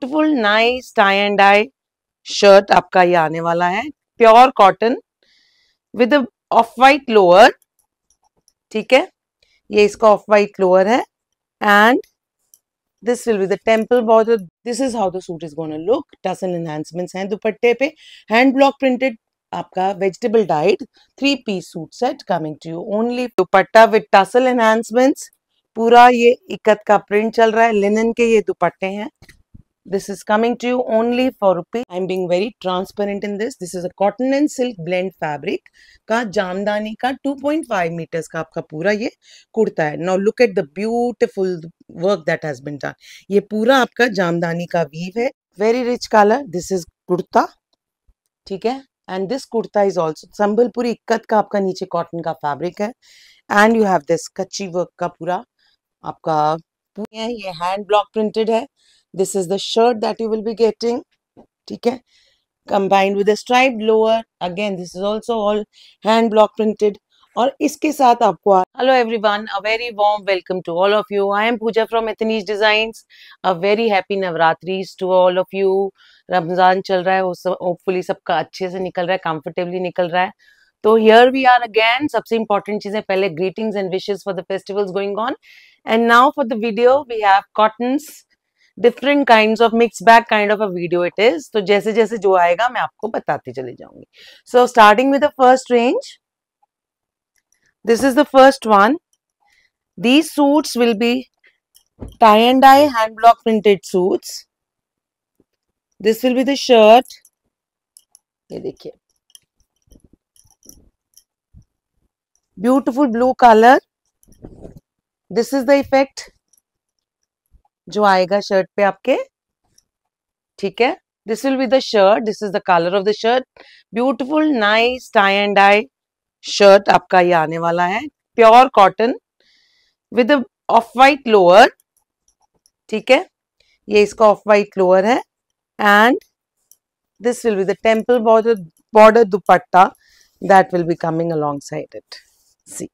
Beautiful nice tie and dye shirt आपका ये आने वाला है pure cotton with off white lower ठीक है ये इसका ऑफ वाइट लोअर है and this will be the temple border this is how the suit is gonna look look dozen enhancements दुपट्टे पे हैंड ब्लॉक प्रिंटेड आपका vegetable dyed three piece suit set coming to you only dupatta with tassel enhancements पूरा ये इकत का print चल रहा है linen के ये दुपट्टे हैं This is coming to you only for rupee. I'm being very transparent in this. This is a cotton and silk blend fabric ka jamdani ka 2.5 meters ka aapka pura ye kurta hai Now look at the beautiful work that has been done. ye pura aapka jamdani ka weave hai Very rich color. This is kurta theek hai and this kurta is also sambalpuri ikkat ka aapka niche cotton ka fabric hai and you have this kachhi work ka pura aapka ये hand block printed है this is the shirt that you will be getting ठीक है combined with stripe lower again this is also all hand block printed और इसके साथ आपको hello everyone a very warm welcome to all of you I am Pooja from Ethnies designs a very happy Navratris to all of you Ramzan चल रहा है वो सब hopefully सबका अच्छे से निकल रहा है कंफर्टेबली निकल रहा है तो हियर वी आर अगेन सबसे इंपॉर्टेंट चीजें पहले greetings and wishes for the festivals going on and now for the video we have cottons different kind of mix bag kind of a video it is तो जैसे जैसे जो आएगा मैं आपको बताती चले जाऊंगी so starting with first range this is the first one these suits will be tie and dye hand block printed suit this will be the shirt ये देखिए beautiful blue colour this is the effect जो आएगा shirt पे आपके ठीक है this will be the shirt this is the colour of the shirt beautiful nice tie and dye shirt आपका ये आने वाला है pure cotton with off white lower ठीक है ये इसका ऑफ वाइट लोअर है and will be the temple border border dupatta that will be coming coming side it see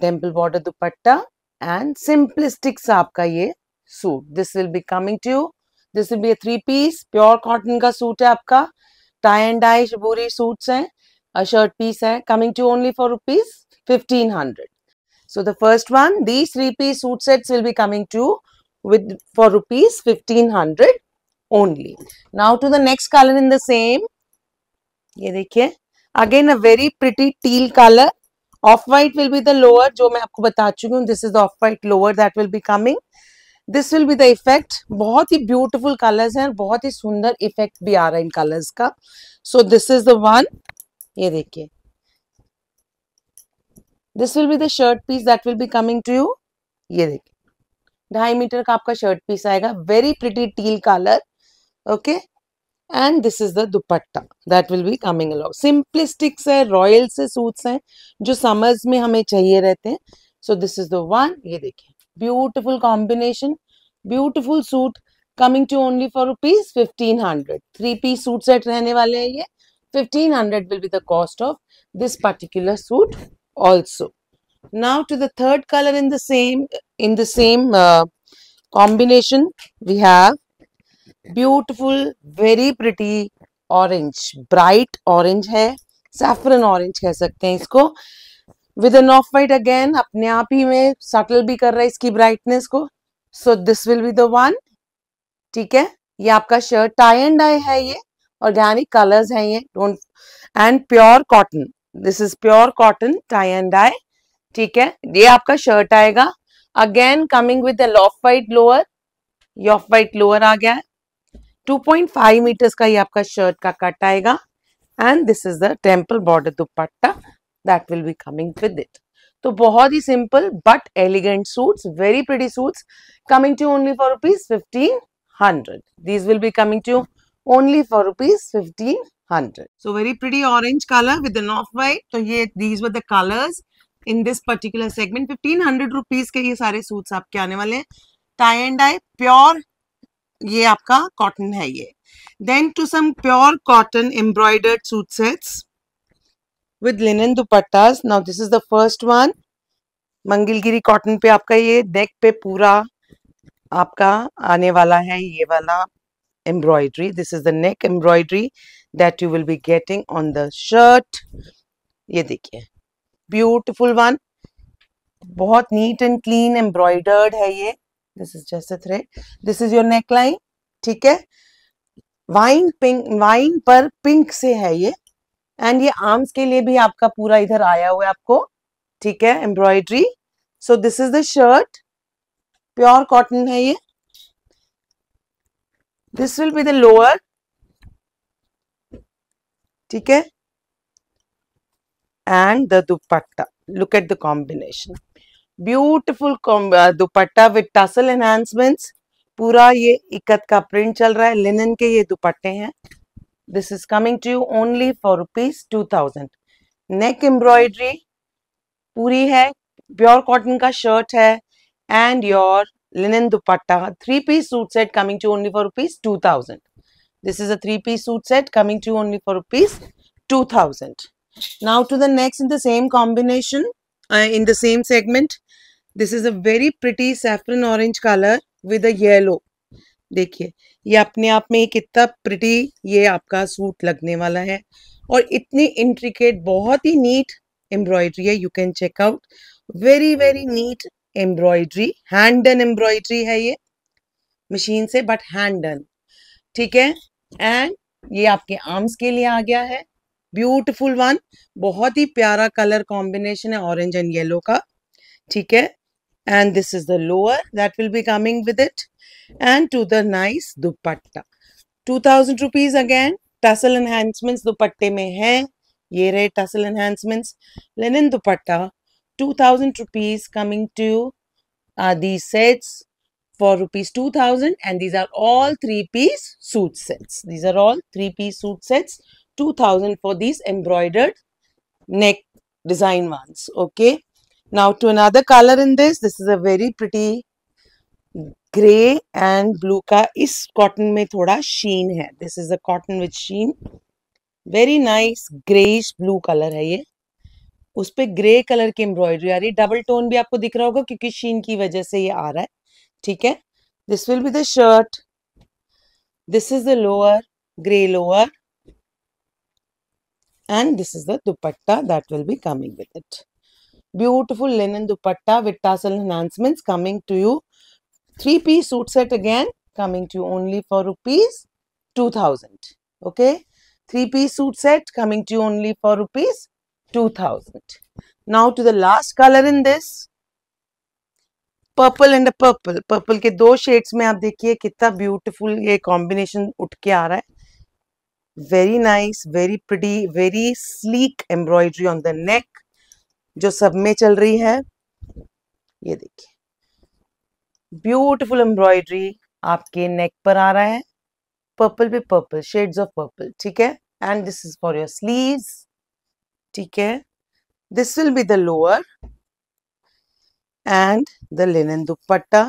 temple border dupatta and simplistic sa aapka ye suit. This will be coming to you. This will be a three piece pure cotton ka suit hai aapka Tie and dye shibori suits hain A shirt piece hai Coming to you only for rupees 1500. So the first one, these three piece suit sets will be coming to with for rupees 1500 only. Now to the next color in the same. ye dekhiye again a very pretty teal color off white will be the lower जो मैं आपको बता चुकी हूँ this is off white lower that will be coming this will be the effect बहुत ही beautiful colours हैं बहुत ही सुंदर इफेक्ट भी आ रहा है इन कलर्स का so this is the one ये देखिए this will be the shirt piece that will be coming to you ये देखिए ढाई मीटर का आपका शर्ट पीस आएगा very pretty teal colour okay and this is the dupatta that will be coming along simplistic se royal se suits hain jo summers mein hame chahiye so this is the one ye beautiful combination beautiful suit coming to only for rupees 1500 three piece suits set rehne wale ye 1500 will be the cost of this particular suit also now to the third color in the same in the same uh, combination we have beautiful very pretty orange bright orange है saffron orange कह सकते हैं इसको with an off white again अपने आप ही में subtle भी कर रहा है इसकी ब्राइटनेस को so this will be the one ठीक है ये आपका शर्ट टाई एंड डाई है ये ऑर्गेनिक कलर्स हैं ये don't and pure cotton this is pure cotton tie and dye ठीक है ये आपका शर्ट आएगा again coming with off white lower ये ऑफ वाइट लोअर आ गया है 2.5 मीटर्स का ये आपका शर्ट का कट आएगा and this is the temple border dupatta that will be coming with it तो बहुत ही simple but elegant suits very pretty suits coming to only for rupees fifteen hundred these will be coming to only for rupees fifteen hundred so very pretty orange colour with an off white तो ये these were colours in this particular segment fifteen hundred rupees के ये सारे suits आपके आने वाले हैं tie and I pure ये आपका कॉटन है ये then to some pure cotton embroidered suit sets with linen dupattas now this is the first one Mangalagiri cotton पे आपका ये डेक पे पूरा आपका आने वाला है ये वाला embroidery this is the neck embroidery that you will be getting on the shirt ये देखिए ब्यूटिफुल वन बहुत नीट एंड क्लीन एम्ब्रॉयडर्ड है ये this is just a thread this is your neckline ठीक है वाइन पिंक वाइन पर pink से है ये एंड ये आर्म्स के लिए भी आपका पूरा इधर आया हुआ है आपको ठीक है embroidery so this is the shirt pure cotton है ये this will be the lower ठीक है and the dupatta look at the combination beautiful uh, dupatta with tassel enhancements पूरा ये इकत का प्रिंट चल रहा है लिनन के ये दुपट्टे हैं this is coming to you only for rupees two thousand neck embroidery पूरी है प्योर कॉटन का शर्ट है and your linen dupatta three piece suit set coming to only for rupees two thousand this is a three piece suit set coming to only for rupees two thousand now to the next in the same combination in the same segment this is a very pretty saffron orange colour with a yellow देखिए ये अपने आप में एक इतना pretty ये आपका suit लगने वाला है और इतनी इंट्रिकेट बहुत ही नीट एम्ब्रॉयड्री है you can check out very very neat embroidery hand done embroidery है ये मशीन से बट हैंड डन ठीक है एंड ये आपके आर्म्स के लिए आ गया है ब्यूटिफुल वन बहुत ही प्यारा कलर कॉम्बिनेशन है ऑरेंज एंड येलो का ठीक है and this is the lower that will be coming with it and to the nice dupatta 2000 rupees again tassel enhancements dupatte mein hai ye re tassel enhancements linen dupatta 2000 rupees coming to uh, these sets for rupees 2000 and these are all three piece suit sets these are all three piece suit sets 2000 for these embroidered neck design ones okay Now to another color in this, this is a very pretty grey and blue का इस cotton में थोड़ा sheen है this is a cotton with sheen very nice greyish blue colour है ये उस पर grey colour की एम्ब्रॉयडरी आ रही है डबल टोन भी आपको दिख रहा होगा क्योंकि शीन की वजह से ये आ रहा है ठीक है this will be the shirt this is the lower grey lower and this is the dupatta that will be coming with it Beautiful linen dupatta with tassel enhancements coming to you. Three-piece suit set again coming to you only for rupees 2000. Okay. Three-piece suit set coming to you only for rupees 2000. Now to the last color in this. Purple and a purple purple के दो shades में आप देखिए कितना beautiful ये combination उठ के आ रहा है very nice very pretty very sleek embroidery on the neck जो सब में चल रही है ये देखिए ब्यूटीफुल एम्ब्रॉयडरी आपके नेक पर आ रहा है पर्पल पे पर्पल शेड्स ऑफ पर्पल ठीक है and this is for your sleeves ठीक है this will be the lower and the linen dupatta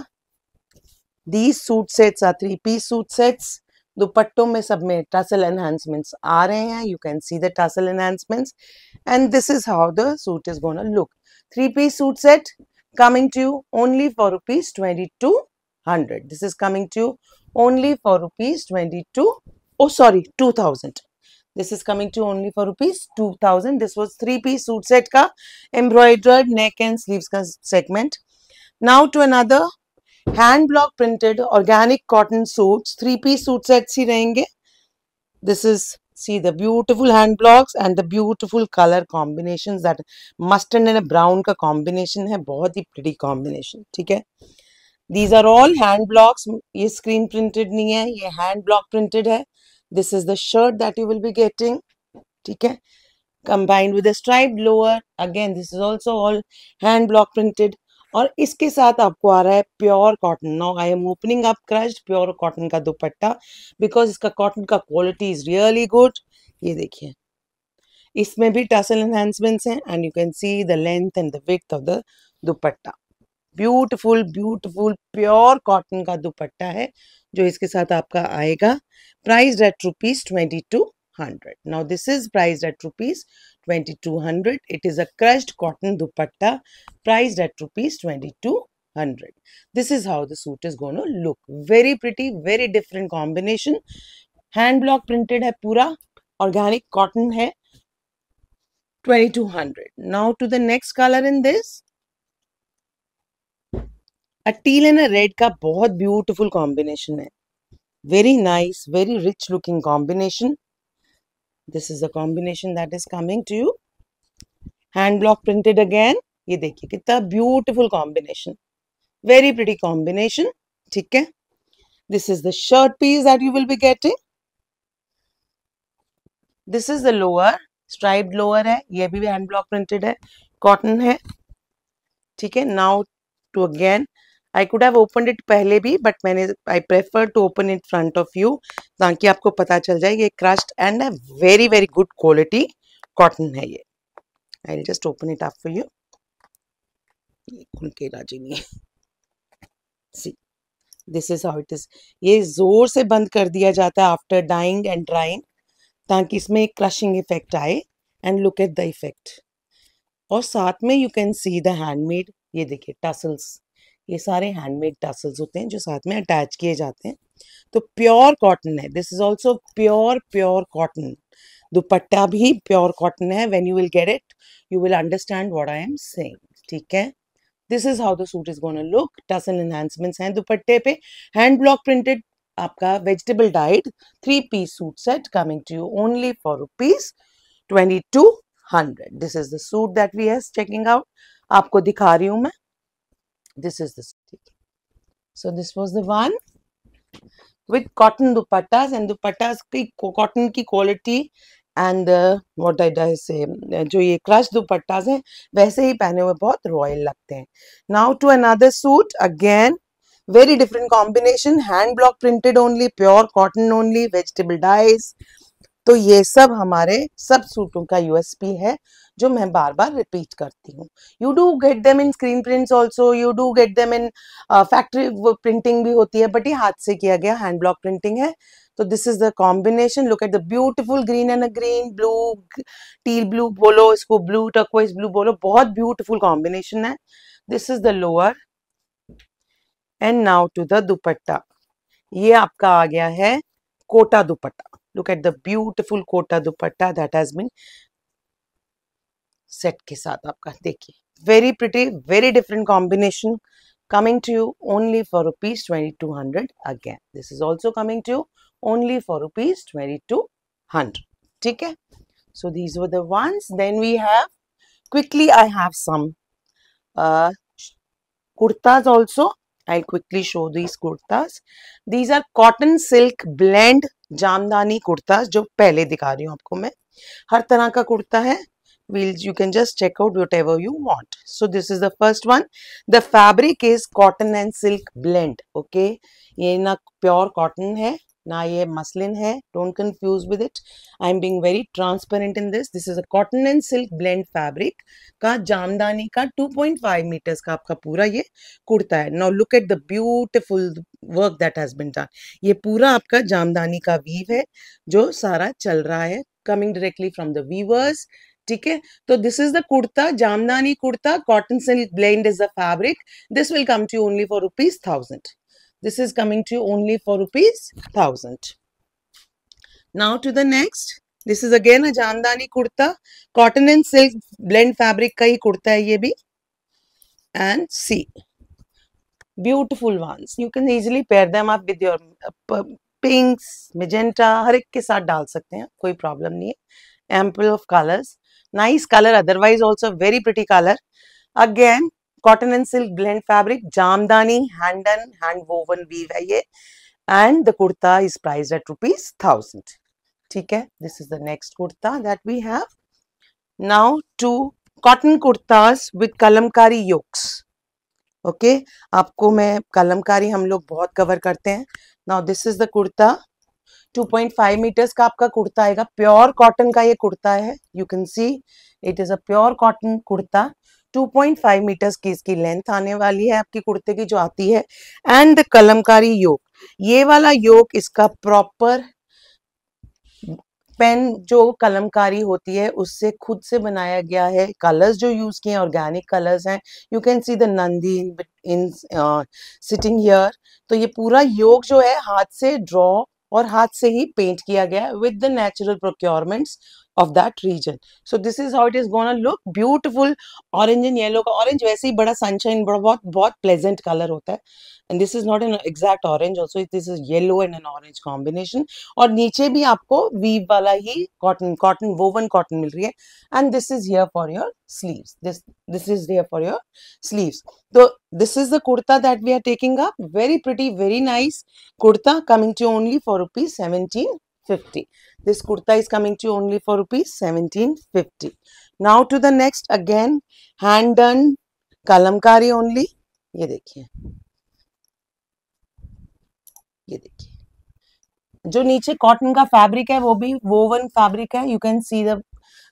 these suit sets are three piece suit sets दुपट्टों में सब में टासल एनहेंसमेंट्स आ रहे हैं you can see the tassel enhancements and this is how the suit is gonna look three piece suit set coming to you only for rupees twenty two hundred this is coming to only for rupees twenty two oh sorry two thousand this is coming to only for rupees two thousand this was three piece suit set का embroidered neck and sleeve का segment now to another hand block printed organic cotton suit three piece suit sets ही रहेंगे this is see the beautiful hand blocks and the beautiful colour combination that mustard and brown का combination है बहुत ही pretty combination ठीक है these are all hand blocks ये screen printed नहीं है ये हैंड ब्लॉक प्रिंटेड है this is the shirt that you will be getting ठीक है combined with lower again this is also all hand block printed और इसके साथ आपको आ रहा है pure cotton now I am opening up crush pure cotton का दुपट्टा बिकॉज इसका कॉटन का क्वालिटी इज रियली गुड ये देखिए इसमें भी टसल एनहेंसमेंट्स हैं and you can see the length and the width of the dupatta beautiful beautiful pure cotton का दुपट्टा है जो इसके साथ आपका आएगा price rate rupees twenty two 100. Now this is priced at rupees 2200. It is a crushed cotton dupatta priced at rupees 2200. This is how the suit is going to look. Very pretty, very different combination. Hand block printed hai pura. Organic cotton hai. 2200. Now to the next color in this. A teal and a red ka. बहुत beautiful combination Very nice, very rich looking combination. This is a combination that is coming to you hand block printed again ये देखिए कितना beautiful combination very pretty combination ठीक है this is the shirt piece that you will be getting this is the lower stripe lower है ये भी hand block printed है cotton है ठीक है now to again I could have open it पहले भी बट मैंने I prefer to open it front of you ताकि आपको पता चल जाए ये crushed and a very very good quality cotton है ये I will just open it up for you खुल के राजी नहीं see this is how it is ये जोर से बंद कर दिया जाता है आफ्टर डाइंग एंड ड्राइंग ताकि इसमें क्रशिंग इफेक्ट आए and look at the effect और साथ में you can see the handmade ये देखिए टसल्स ये सारे हैंडमेड टासल्स होते हैं जो साथ में अटैच किए जाते हैं तो प्योर कॉटन है this is also pure pure cotton dupatta भी प्योर कॉटन है when you will get it you will understand what I am saying ठीक है this is how the suit is gonna look tassel enhancements हैं दुपट्टे पे hand block printed आपका vegetable dyed three piece suit set coming to you only for rupees twenty two hundred this is the suit that we has checking out आपको दिखा रही हूँ मैं this is the city. So this was the one with cotton dupattas and dupattas की cotton की quality and and what did I say जो ये crush dupattas हैं वैसे ही पहने हुए बहुत royal लगते हैं Now to another suit again. very different combination hand block printed only pure cotton only vegetable dyes तो ये सब हमारे सब सूटों का यूएसपी है जो मैं बार बार रिपीट करती हूँ you do get them in screen prints also you do get them in factory printing भी होती है बट ये हाथ से किया गया हैंड ब्लॉक प्रिंटिंग है तो this is the combination look at the beautiful green and green blue teal blue बोलो इसको ब्लू टकवाइज ब्लू बोलो बहुत ब्यूटिफुल कॉम्बिनेशन है this is the lower and now to the dupatta ये आपका आ गया है Kota dupatta look at the beautiful Kota dupatta that has been set के साथ आपका देखिए very pretty very different combination coming to you only for rupees twenty two hundred again this is also coming to you only for rupees twenty two hundred ठीक है so these were ones then we have quickly I have some kurtas also I quickly show these kurtas these are cotton silk blend Jamdani kurta जो पहले दिखा रही हूँ आपको मैं हर तरह का कुर्ता है well you can just check out whatever you want so this is the first one the fabric is cotton and silk blend okay ये ना प्योर कॉटन है ना ये मसलिन है don't confuse with it I am being very transparent in this this is a cotton and silk blend fabric का जामदानी का 2.5 metres का आपका पूरा ये कुर्ता है now look at the beautiful work that has been done ये पूरा आपका जामदानी का वीव है जो सारा चल रहा है coming directly from the weavers ठीक है तो this is the kurta Jamdani kurta cotton silk blend is the fabric this will come to only for rupees thousand This is coming to you only for rupees 1000. Now to the next. This is again a Jandani kurta. Cotton and silk blend fabric ka hi kurta hai ye bhi. And see. Beautiful ones. You can easily pair them up with your pinks magenta har ek ke साथ dal sakte hain koi problem nahi है ample of colours nice colour otherwise also very pretty colour again cotton and silk blend fabric Jamdani हैंडन hand woven weave है ये and the kurta is priced at rupees thousand ठीक है this is the next kurta that we have now to cotton kurtas with Kalamkari yokes okay आपको मैं कलमकारी हम लोग बहुत कवर करते हैं now this is the kurta 2.5 metres का आपका कुर्ता आएगा प्योर कॉटन का ये कुर्ता है you can see it is a pure cotton kurta 2.5 metres की इसकी लेंथ आने वाली है आपकी कुर्ते की जो आती है एंड द कलमकारी योग ये वाला योग इसका प्रॉपर पेन जो कलमकारी होती है उससे खुद से बनाया गया है कलर्स जो यूज किए ऑर्गेनिक कलर्स हैं you can see the Nandi in sitting here तो ये पूरा योग जो है हाथ से ड्रॉ और हाथ से ही पेंट किया गया with the natural procurements of that region. So this is how it is going to look. Beautiful orange and yellow. Orange वैसे ही बड़ा sunshine but बहुत बहुत pleasant color होता है. And this is not an exact orange also. This is yellow and an orange combination. And नीचे भी आपको weave वाला ही cotton cotton woven cotton मिल रही है. And this is here for your sleeves. This this is here for your sleeves. So this is the kurta that we are taking up. Very pretty, very nice kurta coming to only for rupees 17 50 this kurta is coming to only for rupees 1750 now to the next again hand done kalamkari only ye dekhiye ये देखिए जो नीचे cotton का fabric है वो भी woven fabric है you can see the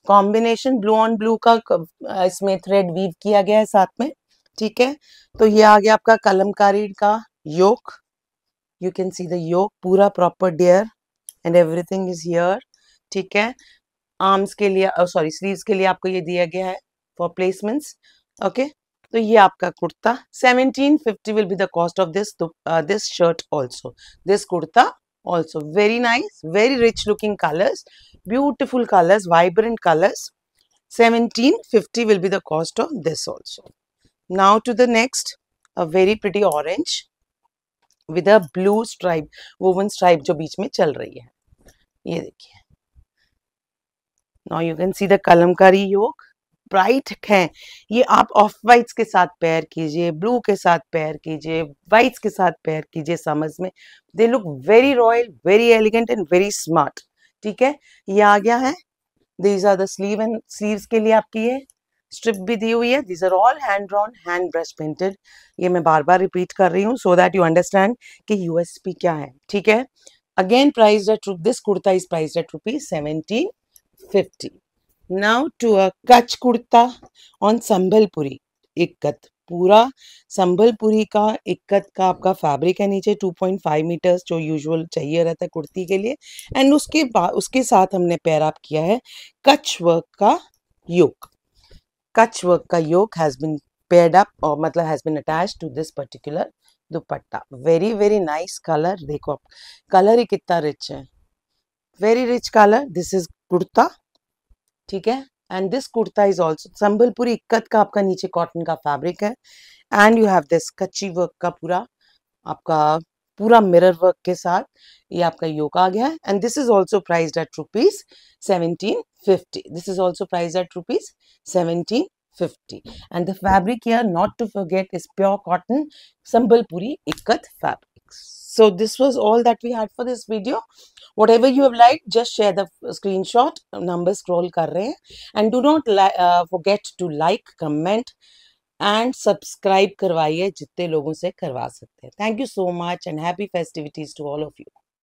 combination blue on blue का uh, इसमें थ्रेड वीव किया गया है साथ में ठीक है तो ये आ गया आपका कलमकारी का yoke you can see the yoke पूरा proper there and everything is here ठीक है आर्म्स के लिए सॉरी oh, स्लीव्स के लिए आपको ये दिया गया है फॉर प्लेसमेंट्स ओके तो ये आपका kurta 1750 will be the cost of this this shirt also this kurta also very nice very rich looking colours beautiful colours vibrant colours 1750 will be the cost of this also now to the next a very pretty orange with a blue stripe woven stripe जो बीच में चल रही है ये देखिए now you can see the Kalamkari yoke bright है ये आप ऑफ वाइट्स के साथ पेयर कीजिए ब्लू के साथ पेयर कीजिए वाइट्स के साथ पेयर कीजिए समझ में they look very royal very elegant and very smart ठीक है ये आ गया है these are the sleeve and sleeves के लिए आपकी ये स्ट्रिप भी दी हुई है this are all hand drawn hand brush painted ये मैं बार बार रिपीट कर रही हूँ सो दैट यू अंडरस्टैंड कि यूएसपी क्या है ठीक है again priced at again this kurta is priced at priced at fifty now to a a kurta on on एक कत पूरा संभलपुरी का एक कत का आपका फैब्रिक है नीचे 2.5 मीटर्स जो यूजुअल चाहिए रहता है कुर्ती के लिए एंड उसके बाद उसके साथ हमने पेयर आप किया है कच वर्क का योग कच वर्क का योग हैज बिन पेड अप और मतलब has been attach to this particular dupatta very very nice colour देखो आप कलर ही कितना रिच है very rich colour this is kurta ठीक है and this kurta is also Sambalpuri ikat का आपका नीचे कॉटन का फैब्रिक है and you have this Kutchi work का पूरा आपका पूरा मिरर वर्क के साथ ये आपका योग आ गया है and this is also priced at rupees seventeen fifty this is also priced at rupees 1750. And the fabric here not to forget is pure cotton Sambalpuri Ikat fabric. So this was all that we had for this video. Whatever you have liked, just share the screenshot. Number scroll kar rahe And do not uh, forget to like, comment and subscribe करवाइए जितने लोगों से करवा सकते हैं. Thank you so much and happy festivities to all of you.